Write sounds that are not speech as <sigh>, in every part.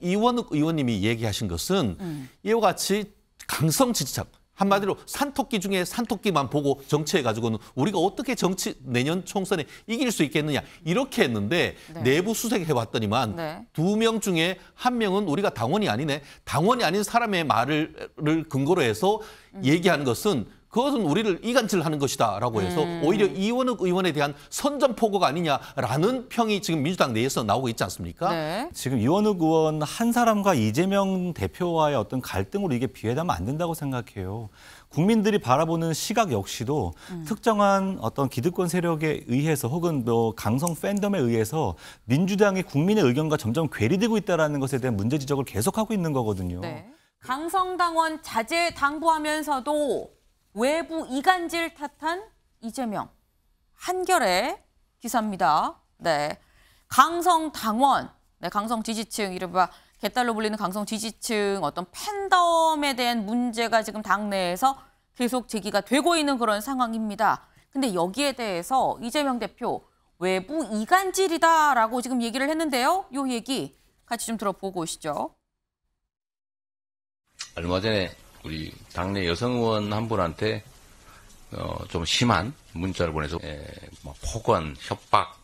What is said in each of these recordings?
이원욱 의원님이 얘기하신 것은 음. 이와 같이 강성 지지자 한마디로 산토끼 중에 산토끼만 보고 정치해가지고는 우리가 어떻게 정치 내년 총선에 이길 수 있겠느냐 이렇게 했는데 네. 내부 수색해봤더니만 네. 두명 중에 한 명은 우리가 당원이 아니네 당원이 아닌 사람의 말을 근거로 해서 음. 얘기하는 것은 그것은 우리를 이간질 하는 것이다 라고 해서 음. 오히려 이원욱 의원에 대한 선전포고가 아니냐라는 평이 지금 민주당 내에서 나오고 있지 않습니까? 네. 지금 이원욱 의원 한 사람과 이재명 대표와의 어떤 갈등으로 이게 비회되면 안 된다고 생각해요. 국민들이 바라보는 시각 역시도 음. 특정한 어떤 기득권 세력에 의해서 혹은 뭐 강성 팬덤에 의해서 민주당이 국민의 의견과 점점 괴리되고 있다는 것에 대한 문제 지적을 계속하고 있는 거거든요. 네. 강성당원 자제 당부하면서도 외부 이간질 탓한 이재명. 한결의 기사입니다. 네. 강성 당원, 네, 강성 지지층, 이른바 개딸로 불리는 강성 지지층 어떤 팬덤에 대한 문제가 지금 당내에서 계속 제기가 되고 있는 그런 상황입니다. 근데 여기에 대해서 이재명 대표 외부 이간질이다라고 지금 얘기를 했는데요. 요 얘기 같이 좀 들어보고 오시죠. 얼마 전에 우리 당내 여성 의원 한 분한테 어, 좀 심한 문자를 보내서 예, 뭐 폭언, 협박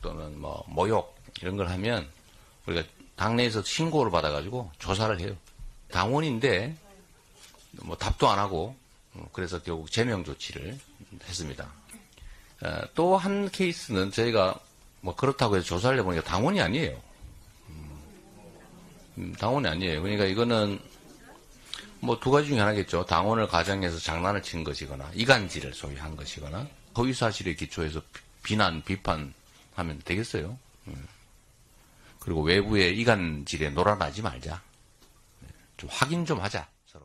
또는 뭐 모욕 이런 걸 하면 우리가 당내에서 신고를 받아가지고 조사를 해요. 당원인데 뭐 답도 안 하고 어, 그래서 결국 제명 조치를 했습니다. 어, 또 한 케이스는 저희가 뭐 그렇다고 해서 조사를 해보니까 당원이 아니에요. 음, 당원이 아니에요. 그러니까 이거는 뭐두 가지 중에 하나겠죠. 당원을 가장해서 장난을 친 것이거나 이간질을 소위한 것이거나 허위 사실에 기초해서 비난, 비판하면 되겠어요. 예. 그리고 외부의 이간질에 놀아나지 말자. 예. 좀 확인 좀 하자, 서로.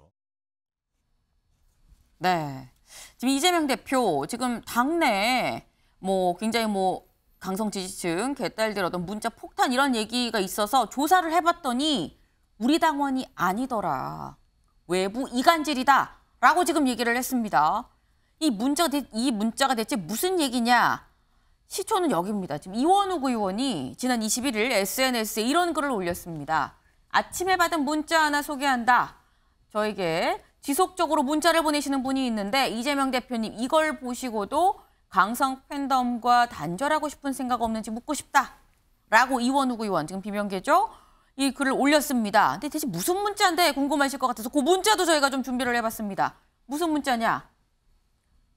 네. 지금 이재명 대표, 지금 당내에 뭐 굉장히 뭐 강성 지지층, 개딸들 어떤 문자 폭탄 이런 얘기가 있어서 조사를 해봤더니 우리 당원이 아니더라. 외부 이간질이다 라고 지금 얘기를 했습니다. 이 문자가, 대, 이 문자가 대체 무슨 얘기냐? 시초는 여기입니다. 지금 이원욱 의원이 지난 21일 SNS에 이런 글을 올렸습니다. 아침에 받은 문자 하나 소개한다. 저에게 지속적으로 문자를 보내시는 분이 있는데 이재명 대표님 이걸 보시고도 강성 팬덤과 단절하고 싶은 생각 없는지 묻고 싶다. 라고 이원욱 의원, 지금 비명계죠? 이 글을 올렸습니다. 근데 대체 무슨 문자인데 궁금하실 것 같아서 그 문자도 저희가 좀 준비를 해봤습니다. 무슨 문자냐?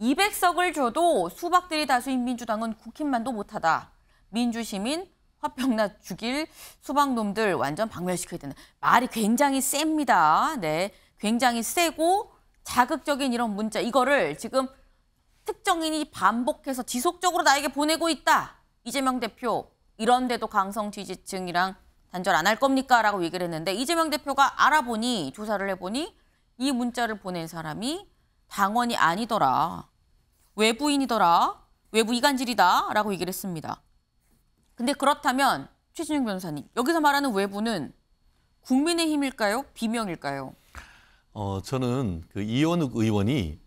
200석을 줘도 수박들이 다수인 민주당은 국힘만도 못하다. 민주시민 화병나 죽일 수박놈들 완전 박멸시켜야 되는 말이 굉장히 셉니다. 네, 굉장히 세고 자극적인 이런 문자 이거를 지금 특정인이 반복해서 지속적으로 나에게 보내고 있다. 이재명 대표 이런데도 강성 지지층이랑 단절 안할 겁니까? 라고 얘기를 했는데 이재명 대표가 알아보니 조사를 해보니 이 문자를 보낸 사람이 당원이 아니더라. 외부인이더라. 외부 이간질이다. 라고 얘기를 했습니다. 근데 그렇다면 최진영 변호사님, 여기서 말하는 외부는 국민의힘일까요? 비명일까요? 어, 저는 그 이원욱 의원이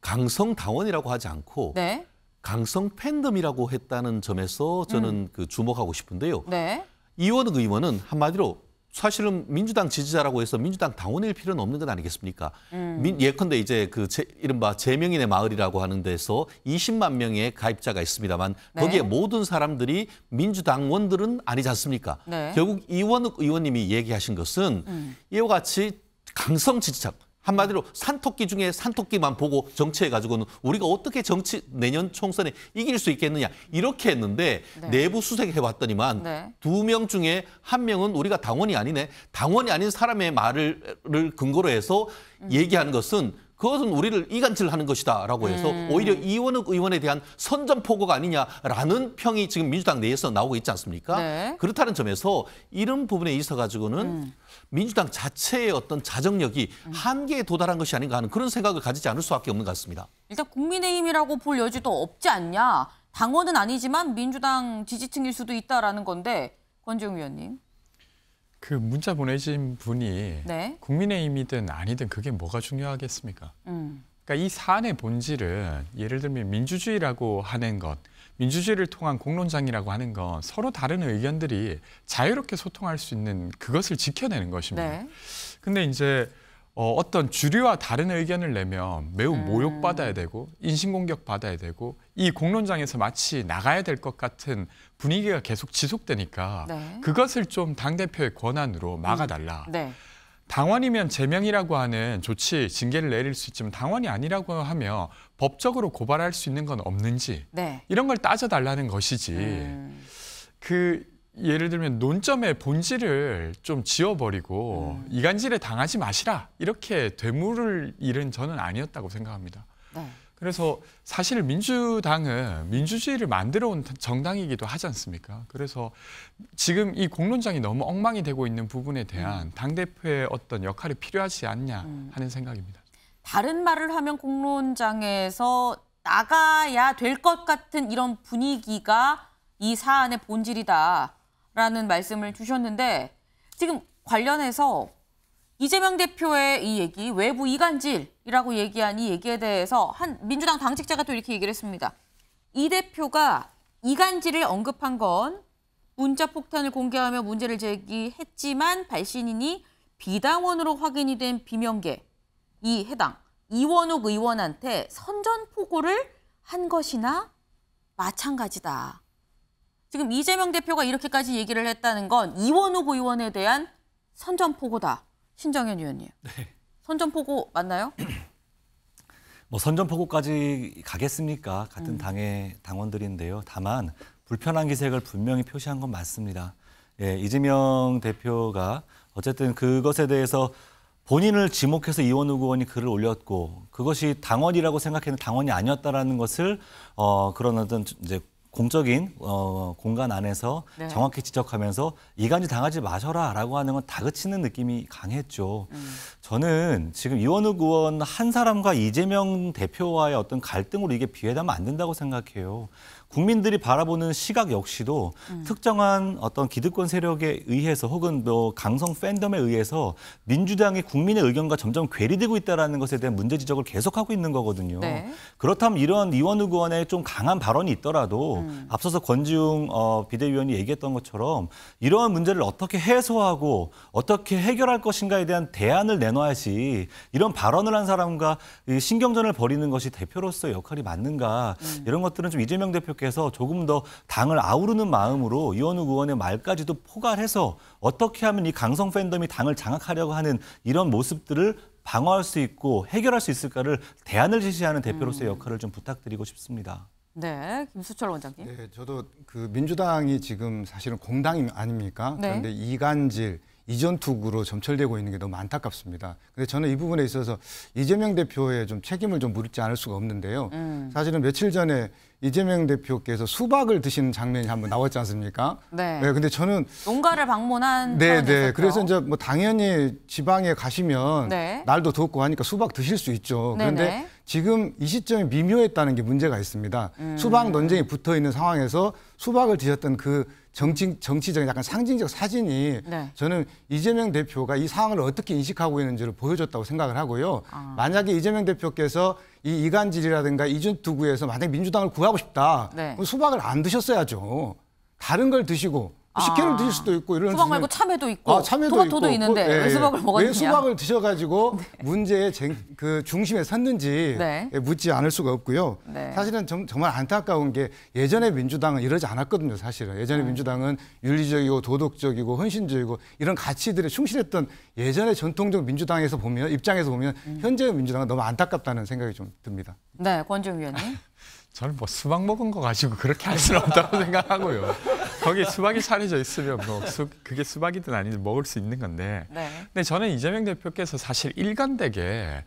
강성 당원이라고 하지 않고 네? 강성 팬덤이라고 했다는 점에서 저는 음. 그 주목하고 싶은데요. 네? 이원욱 의원은 한마디로 사실은 민주당 지지자라고 해서 민주당 당원일 필요는 없는 것 아니겠습니까? 음. 민, 예컨대 이제 그 제, 이른바 재명인의 마을이라고 하는 데서 20만 명의 가입자가 있습니다만 네. 거기에 모든 사람들이 민주당원들은 아니지 않습니까? 네. 결국 이원욱 의원님이 얘기하신 것은 음. 이와 같이 강성 지지자, 한마디로 산토끼 중에 산토끼만 보고 정치해가지고는 우리가 어떻게 정치 내년 총선에 이길 수 있겠느냐 이렇게 했는데 네. 내부 수색해봤더니만 네. 두명 중에 한 명은 우리가 당원이 아니네. 당원이 아닌 사람의 말을 근거로 해서 음. 얘기하는 것은 그것은 우리를 이간질 하는 것이다 라고 해서 음. 오히려 이원욱 의원에 대한 선전포고가 아니냐라는 평이 지금 민주당 내에서 나오고 있지 않습니까? 네. 그렇다는 점에서 이런 부분에 있어 가지고는 음. 민주당 자체의 어떤 자정력이 음. 한계에 도달한 것이 아닌가 하는 그런 생각을 가지지 않을 수밖에 없는 것 같습니다. 일단 국민의힘이라고 볼 여지도 없지 않냐. 당원은 아니지만 민주당 지지층일 수도 있다라는 건데 권지웅 위원님. 그 문자 보내신 분이 네. 국민의힘이든 아니든 그게 뭐가 중요하겠습니까? 음. 그러니까 이 사안의 본질은 예를 들면 민주주의라고 하는 것, 민주주의를 통한 공론장이라고 하는 건 서로 다른 의견들이 자유롭게 소통할 수 있는 그것을 지켜내는 것입니다. 네. 근데 이제 어, 어떤 주류와 다른 의견을 내면 매우 음. 모욕받아야 되고 인신공격 받아야 되고 이 공론장에서 마치 나가야 될 것 같은 분위기가 계속 지속되니까 네. 그것을 좀 당대표의 권한으로 음. 막아달라. 음. 네. 당원이면 제명이라고 하는 조치, 징계를 내릴 수 있지만 당원이 아니라고 하며 법적으로 고발할 수 있는 건 없는지 네. 이런 걸 따져달라는 것이지 음. 그 예를 들면 논점의 본질을 좀 지워버리고 음. 이간질에 당하지 마시라 이렇게 되물을 일은 저는 아니었다고 생각합니다. 네. 그래서 사실 민주당은 민주주의를 만들어온 정당이기도 하지 않습니까? 그래서 지금 이 공론장이 너무 엉망이 되고 있는 부분에 대한 음. 당 대표의 어떤 역할이 필요하지 않냐 음. 하는 생각입니다. 다른 말을 하면 공론장에서 나가야 될 것 같은 이런 분위기가 이 사안의 본질이다. 라는 말씀을 주셨는데 지금 관련해서 이재명 대표의 이 얘기 외부 이간질이라고 얘기한 이 얘기에 대해서 한 민주당 당직자가 또 이렇게 얘기를 했습니다. 이 대표가 이간질을 언급한 건 문자 폭탄을 공개하며 문제를 제기했지만 발신인이 비당원으로 확인이 된 비명계 이 해당 이원욱 의원한테 선전포고를 한 것이나 마찬가지다. 지금 이재명 대표가 이렇게까지 얘기를 했다는 건 이원우 고의원에 대한 선전포고다. 신정현 의원님. 네. 선전포고 맞나요? 뭐 선전포고까지 가겠습니까? 같은 음. 당의 당원들인데요. 다만 불편한 기색을 분명히 표시한 건 맞습니다. 예, 이재명 대표가 어쨌든 그것에 대해서 본인을 지목해서 이원우 의원이 글을 올렸고 그것이 당원이라고 생각했는 당원이 아니었다라는 것을 어 그런 어떤 이제 공적인 어, 공간 안에서 네. 정확히 지적하면서 이간질 당하지 마셔라라고 하는 건 다그치는 느낌이 강했죠. 음. 저는 지금 이원욱 의원 한 사람과 이재명 대표와의 어떤 갈등으로 이게 비회되면 안 된다고 생각해요. 국민들이 바라보는 시각 역시도 음. 특정한 어떤 기득권 세력에 의해서 혹은 또 뭐 강성 팬덤에 의해서 민주당이 국민의 의견과 점점 괴리되고 있다는 것에 대한 문제 지적을 계속하고 있는 거거든요. 네. 그렇다면 이런 이원우 의원의 좀 강한 발언이 있더라도 음. 앞서서 권지웅 어, 비대위원이 얘기했던 것처럼 이러한 문제를 어떻게 해소하고 어떻게 해결할 것인가에 대한 대안을 내놔야지 이런 발언을 한 사람과 신경전을 벌이는 것이 대표로서 의 역할이 맞는가 음. 이런 것들은 좀 이재명 대표 의원께서 조금 더 당을 아우르는 마음으로 이원우 의원의 말까지도 포괄해서 어떻게 하면 이 강성 팬덤이 당을 장악하려고 하는 이런 모습들을 방어할 수 있고 해결할 수 있을까를 대안을 제시하는 대표로서의 음. 역할을 좀 부탁드리고 싶습니다. 네, 김수철 원장님. 네, 저도 그 민주당이 지금 사실은 공당 아닙니까? 네. 그런데 이간질, 이전투구로 점철되고 있는 게 너무 안타깝습니다. 근데 저는 이 부분에 있어서 이재명 대표의 좀 책임을 좀 물지 않을 수가 없는데요. 음. 사실은 며칠 전에 이재명 대표께서 수박을 드시는 장면이 한번 나왔지 않습니까? 네. 네 근데 저는 농가를 방문한 네, 네. 그래서 이제 뭐 당연히 지방에 가시면 네. 날도 덥고 하니까 수박 드실 수 있죠. 네, 그런데 네네. 지금 이 시점이 미묘했다는 게 문제가 있습니다. 음. 수박 논쟁이 붙어 있는 상황에서 수박을 드셨던 그 정치, 정치적인 약간 상징적 사진이 네. 저는 이재명 대표가 이 상황을 어떻게 인식하고 있는지를 보여줬다고 생각을 하고요. 아. 만약에 이재명 대표께서 이 이간질이라든가 이준투구에서 만약 민주당을 구하고 싶다, 네. 그럼 수박을 안 드셨어야죠. 다른 걸 드시고 뭐 식혜를 아. 드실 수도 있고 이런 수박 말고 참외도 아, 있고 아, 참외도 토마토도 있고, 있는데 네. 왜 예. 수박을 먹었냐? 왜 수박을 드셔가지고 <laughs> 네. 문제의 쟁, 그 중심에 섰는지 네. 예, 묻지 않을 수가 없고요. 네. 사실은 정, 말 안타까운 게 예전에 민주당은 이러지 않았거든요. 사실은 예전에 음. 민주당은 윤리적이고 도덕적이고 헌신적이고 이런 가치들에 충실했던 예전의 전통적 민주당에서 보면 입장에서 보면 음. 현재의 민주당은 너무 안타깝다는 생각이 좀 듭니다. 네, 권지 위원님. 저는 뭐 수박 먹은 거 가지고 그렇게 할 수는 없다고 <laughs> 생각하고요. 거기 수박이 사려져 있으면 뭐 수, 그게 수박이든 아니든 먹을 수 있는 건데. 네. 근데 저는 이재명 대표께서 사실 일관되게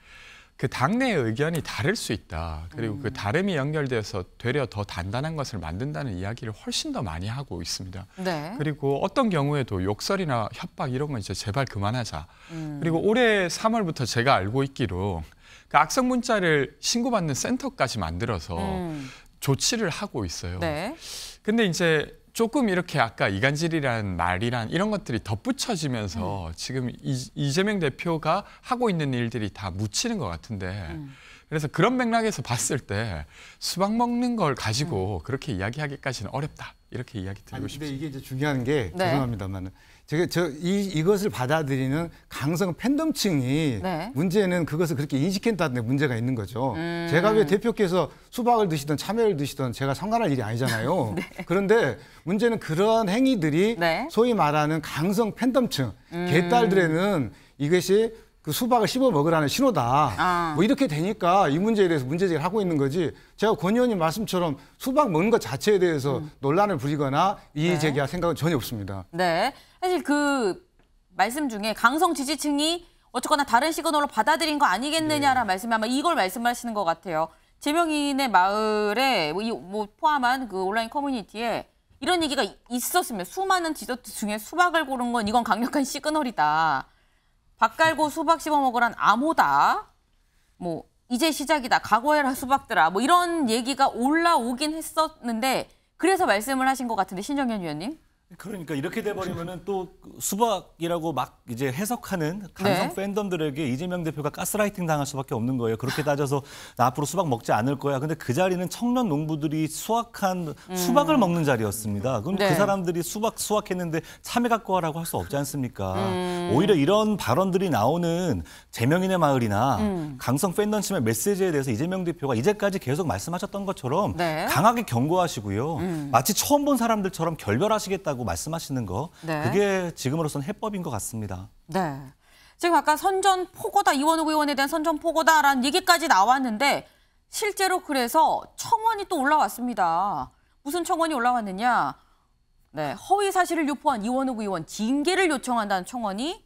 그 당내의 의견이 다를 수 있다. 그리고 그 음. 그 다름이 연결돼서 되려 더 단단한 것을 만든다는 이야기를 훨씬 더 많이 하고 있습니다. 네. 그리고 어떤 경우에도 욕설이나 협박 이런 건 이제 제발 그만하자. 음. 그리고 올해 3월부터 제가 알고 있기로 그 악성 문자를 신고받는 센터까지 만들어서 음. 조치를 하고 있어요. 네. 근데 이제 조금 이렇게 아까 이간질이란 말이란 이런 것들이 덧붙여지면서 음. 지금 이재명 대표가 하고 있는 일들이 다 묻히는 것 같은데 음. 그래서 그런 맥락에서 봤을 때 수박 먹는 걸 가지고 음. 그렇게 이야기하기까지는 어렵다 이렇게 이야기 드리고 싶습니다. 근데 이게 이제 중요한 게 네. 죄송합니다만 저게 저 이, 이것을 받아들이는 강성 팬덤층이 네. 문제는 그것을 그렇게 인식했다는 데 문제가 있는 거죠. 음. 제가 왜 대표께서 수박을 드시던 참외를 드시던 제가 상관할 일이 아니잖아요. <laughs> 네. 그런데 문제는 그런 행위들이 네. 소위 말하는 강성 팬덤층 음. 개딸들에는 이것이 그 수박을 씹어 먹으라는 신호다. 아. 뭐 이렇게 되니까 이 문제에 대해서 문제 제기를 하고 있는 거지. 제가 권 의원님 말씀처럼 수박 먹는 것 자체에 대해서 음. 논란을 부리거나 이의 네. 제기할 생각은 전혀 없습니다. 네. 사실 그 말씀 중에 강성 지지층이 어쨌거나 다른 시그널로 받아들인 거 아니겠느냐라는 네. 말씀이 아마 이걸 말씀하시는 것 같아요. 제명인의 마을에 뭐, 뭐 포함한 그 온라인 커뮤니티에 이런 얘기가 있었으면 수많은 디저트 중에 수박을 고른 건 이건 강력한 시그널이다. 밥깔고 수박 씹어 먹으란 암호다. 뭐 이제 시작이다. 각오해라 수박들아. 뭐 이런 얘기가 올라오긴 했었는데 그래서 말씀을 하신 것 같은데 신정현 위원님. 그러니까 이렇게 돼버리면은 또 수박이라고 막 이제 해석하는 강성 네. 팬덤들에게 이재명 대표가 가스라이팅 당할 수밖에 없는 거예요. 그렇게 따져서 나 앞으로 수박 먹지 않을 거야. 근데 그 자리는 청년 농부들이 수확한 음. 수박을 먹는 자리였습니다. 그럼 그 네. 그 사람들이 수박 수확했는데 참외 갖고 와라고 할 수 없지 않습니까? 음. 오히려 이런 발언들이 나오는 재명인의 마을이나 음. 강성 팬덤심의 메시지에 대해서 이재명 대표가 이제까지 계속 말씀하셨던 것처럼 네. 강하게 경고하시고요. 음. 마치 처음 본 사람들처럼 결별하시겠다고. 있라고 말씀하시는 거 네. 그게 지금으로선 해법인 것 같습니다. 네. 지금 아까 선전포고다 이원우 의원에 대한 선전포고다라는 얘기까지 나왔는데 실제로 그래서 청원이 또 올라왔습니다. 무슨 청원이 올라왔느냐? 네, 허위 사실을 유포한 이원우 의원 징계를 요청한다는 청원이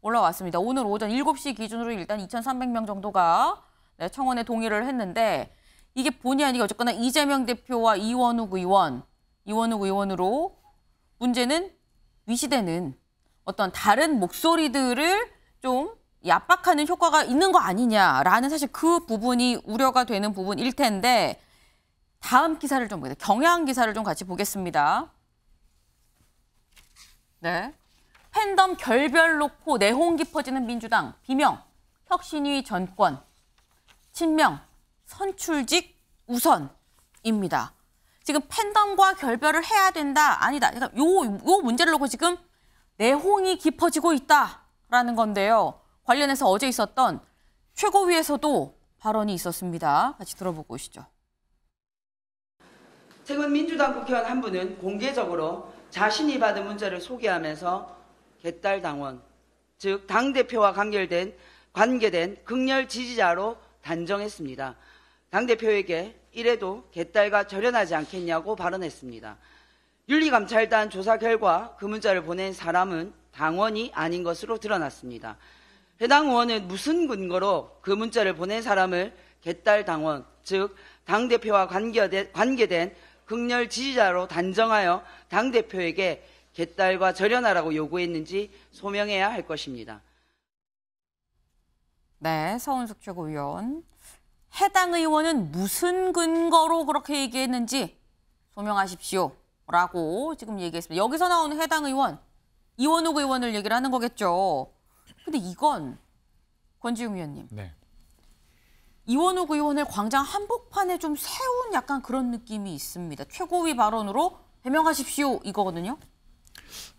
올라왔습니다. 오늘 오전 7시 기준으로 일단 2,300명 정도가 네, 청원에 동의를 했는데 이게 본의 아니게 어쨌거나 이재명 대표와 이원우 의원, 이원우 의원으로 문제는 위시되는 어떤 다른 목소리들을 좀 압박하는 효과가 있는 거 아니냐라는 사실 그 부분이 우려가 되는 부분일 텐데 다음 기사를 좀 보겠습니다. 경향 기사를 좀 같이 보겠습니다. 네. 팬덤 결별 놓고 내홍기 퍼지는 민주당 비명 혁신위 전권 친명 선출직 우선입니다. 지금 팬덤과 결별을 해야 된다, 아니다. 그러니까 요, 요 문제를 놓고 지금 내홍이 깊어지고 있다라는 건데요. 관련해서 어제 있었던 최고위에서도 발언이 있었습니다. 같이 들어보고 오시죠. 최근 민주당 국회의원 한 분은 공개적으로 자신이 받은 문자를 소개하면서 개딸 당원, 즉 당대표와 관계된, 관계된 극렬 지지자로 단정했습니다. 당대표에게 이래도 개딸과 절연하지 않겠냐고 발언했습니다. 윤리감찰단 조사 결과 그 문자를 보낸 사람은 당원이 아닌 것으로 드러났습니다. 해당 의원은 무슨 근거로 그 문자를 보낸 사람을 개딸 당원, 즉 당대표와 관계된 극렬 지지자로 단정하여 당대표에게 개딸과 절연하라고 요구했는지 소명해야 할 것입니다. 네, 서은숙 최고위원. 해당 의원은 무슨 근거로 그렇게 얘기했는지 소명하십시오. 라고 지금 얘기했습니다. 여기서 나오는 해당 의원, 이원욱 의원을 얘기를 하는 거겠죠. 근데 이건 권지웅 위원님. 네. 이원욱 의원을 광장 한복판에 좀 세운 약간 그런 느낌이 있습니다. 최고위 발언으로 해명하십시오 이거거든요.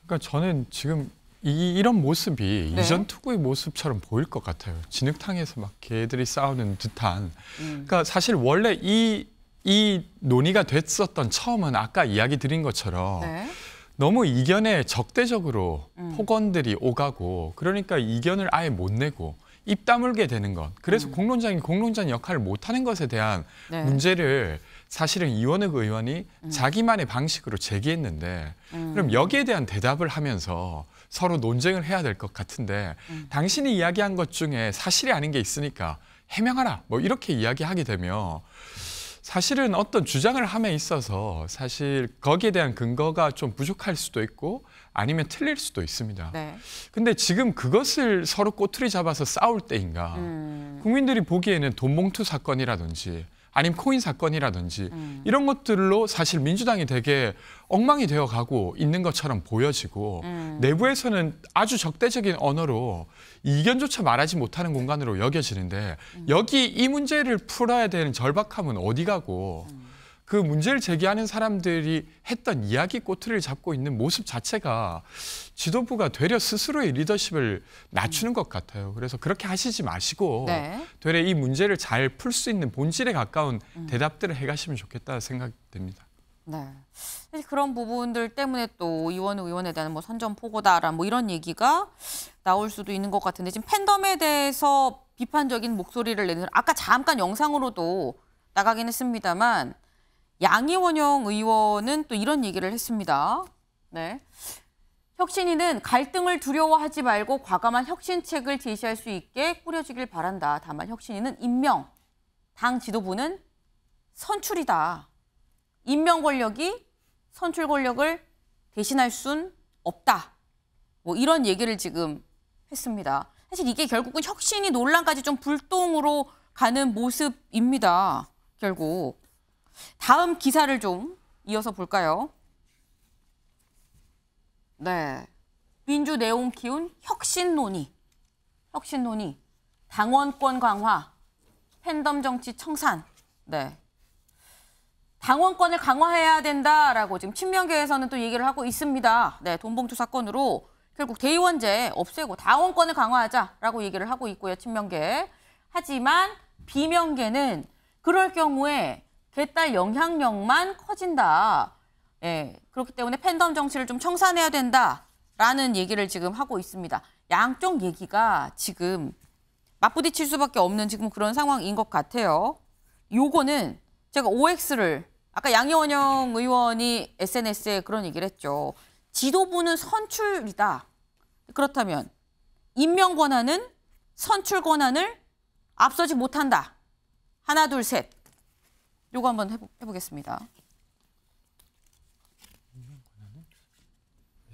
그러니까 저는 지금 이, 이런 모습이 네. 이전 투구의 모습처럼 보일 것 같아요. 진흙탕에서 막 개들이 싸우는 듯한. 음. 그러니까 사실 원래 이, 이 논의가 됐었던 처음은 아까 이야기 드린 것처럼 네. 너무 이견에 적대적으로 음. 폭언들이 오가고 그러니까 이견을 아예 못 내고 입 다물게 되는 것. 그래서 음. 공론장이 공론장 역할을 못하는 것에 대한 네. 문제를 사실은 이원욱 의원이 음. 자기만의 방식으로 제기했는데 음. 그럼 여기에 대한 대답을 하면서 서로 논쟁을 해야 될 것 같은데 음. 당신이 이야기한 것 중에 사실이 아닌 게 있으니까 해명하라 뭐 이렇게 이야기하게 되면 사실은 어떤 주장을 함에 있어서 사실 거기에 대한 근거가 좀 부족할 수도 있고 아니면 틀릴 수도 있습니다. 네. 근데 지금 그것을 서로 꼬투리 잡아서 싸울 때인가 음. 국민들이 보기에는 돈봉투 사건이라든지 아니면 코인 사건이라든지 음. 이런 것들로 사실 민주당이 되게 엉망이 되어 가고 있는 것처럼 보여지고 음. 내부에서는 아주 적대적인 언어로 이견조차 말하지 못하는 공간으로 여겨지는데 음. 여기 이 문제를 풀어야 되는 절박함은 어디 가고 음. 그 문제를 제기하는 사람들이 했던 이야기 꼬투리를 잡고 있는 모습 자체가 지도부가 되려 스스로의 리더십을 낮추는 것 같아요. 그래서 그렇게 하시지 마시고 네. 되려 이 문제를 잘 풀 수 있는 본질에 가까운 음. 대답들을 해가시면 좋겠다 생각됩니다. 네. 사실 그런 부분들 때문에 또이원 의원에 대한 뭐 선전포고다라 뭐 이런 얘기가 나올 수도 있는 것 같은데 지금 팬덤에 대해서 비판적인 목소리를 내는 아까 잠깐 영상으로도 나가긴 했습니다만 양이원영 의원은 또 이런 얘기를 했습니다. 네. 혁신위는 갈등을 두려워하지 말고 과감한 혁신책을 제시할 수 있게 꾸려지길 바란다. 다만 혁신위는 임명, 당 지도부는 선출이다. 임명 권력이 선출 권력을 대신할 순 없다. 뭐 이런 얘기를 지금 했습니다. 사실 이게 결국은 혁신이 논란까지 좀 불똥으로 가는 모습입니다. 결국. 다음 기사를 좀 이어서 볼까요? 네. 민주 내용 키운 혁신 논의. 혁신 논의. 당원권 강화. 팬덤 정치 청산. 네. 당원권을 강화해야 된다라고 지금 친명계에서는 또 얘기를 하고 있습니다. 네, 돈봉투 사건으로 결국 대의원제 없애고 당원권을 강화하자라고 얘기를 하고 있고요, 친명계. 하지만 비명계는 그럴 경우에 개딸 영향력만 커진다. 예, 그렇기 때문에 팬덤 정치를 좀 청산해야 된다라는 얘기를 지금 하고 있습니다. 양쪽 얘기가 지금 맞부딪힐 수밖에 없는 지금 그런 상황인 것 같아요. 요거는 제가 OX를 아까 양의원영 의원이 SNS에 그런 얘기를 했죠. 지도부는 선출이다. 그렇다면 임명 권한은 선출 권한을 앞서지 못한다. 하나 둘 셋. 요거 한번 해보, 해보겠습니다.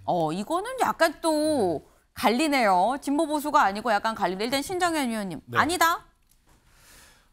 어, 이거는 약간 또 갈리네요. 진보 보수가 아니고 약간 갈리네. 일단 신정현 의원님. 네. 아니다.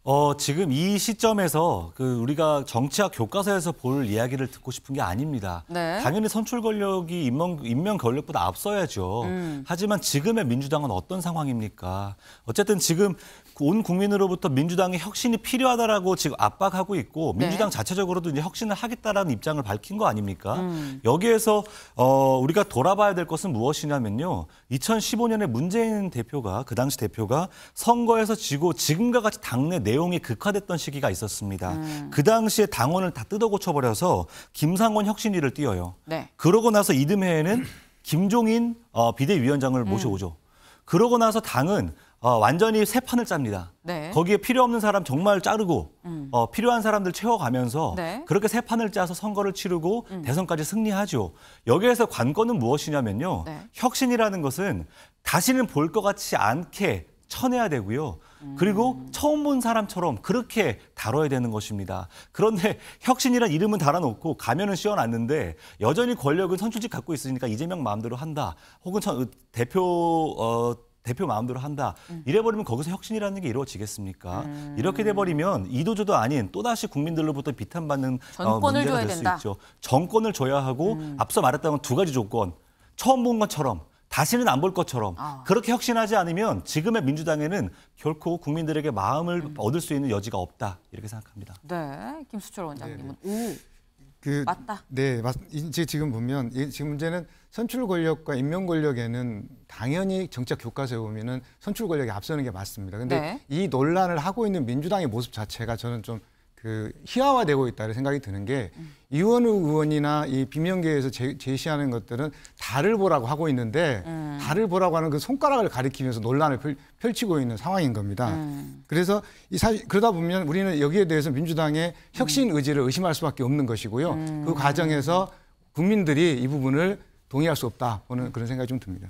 어, 지금 이 시점에서 그 우리가 정치학 교과서에서 볼 이야기를 듣고 싶은 게 아닙니다. 네. 당연히 선출 권력이 임명, 임명 권력보다 앞서야죠. 음. 하지만 지금의 민주당은 어떤 상황입니까? 어쨌든 지금 온 국민으로부터 민주당의 혁신이 필요하다라고 지금 압박하고 있고 네. 민주당 네. 자체적으로도 이제 혁신을 하겠다라는 입장을 밝힌 거 아닙니까? 음. 여기에서 어, 우리가 돌아봐야 될 것은 무엇이냐면요. 2015년에 문재인 대표가 그 당시 대표가 선거에서 지고 지금과 같이 당내 내 내용이 극화됐던 시기가 있었습니다. 음. 그 당시에 당원을 다 뜯어고쳐 버려서 김상원 혁신위를 띄어요. 네. 그러고 나서 이듬해에는 김종인 어, 비대위원장을 음. 모셔오죠. 그러고 나서 당은 어, 완전히 새 판을 짭니다. 네. 거기에 필요 없는 사람 정말 자르고 음. 어, 필요한 사람들 채워가면서 네. 그렇게 새 판을 짜서 선거를 치르고 음. 대선까지 승리하죠. 여기에서 관건은 무엇이냐면요. 네. 혁신이라는 것은 다시는 볼 것 같지 않게 쳐내야 되고요. 그리고 처음 본 사람처럼 그렇게 다뤄야 되는 것입니다. 그런데 혁신이란 이름은 달아놓고 가면은 씌워놨는데 여전히 권력은 선출직 갖고 있으니까 이재명 마음대로 한다. 혹은 어, 대표 어, 대표 마음대로 한다. 음. 이래버리면 거기서 혁신이라는 게 이루어지겠습니까? 음. 이렇게 돼버리면 이도저도 아닌 또다시 국민들로부터 비탄받는 정권을 어, 문제가 될수 있죠. 정권을 줘야 하고 음. 앞서 말했던 두 가지 조건. 처음 본 것처럼 다시는 안 볼 것처럼 아. 그렇게 혁신하지 않으면 지금의 민주당에는 결코 국민들에게 마음을 음. 얻을 수 있는 여지가 없다 이렇게 생각합니다. 네, 김수철 원장님은 네네. 네. 오. 그, 맞다. 네, 맞, 이제 지금 보면 지금 문제는 선출 권력과 임명 권력에는 당연히 정책 교과서에 보면은 선출 권력이 앞서는 게 맞습니다. 근데 네. 이 논란을 하고 있는 민주당의 모습 자체가 저는 좀그 희화화되고 있다는 생각이 드는 게 음. 이원우 의원이나 이 비명계에서 제, 시하는 것들은 달을 보라고 하고 있는데 음. 달을 보라고 하는 그 손가락을 가리키면서 논란을 펼, 치고 있는 상황인 겁니다. 음. 그래서 이 사실 그러다 보면 우리는 여기에 대해서 민주당의 혁신 음. 의지를 의심할 수밖에 없는 것이고요. 그 음. 과정에서 국민들이 이 부분을 동의할 수 없다 보는 그런 생각이 좀 듭니다.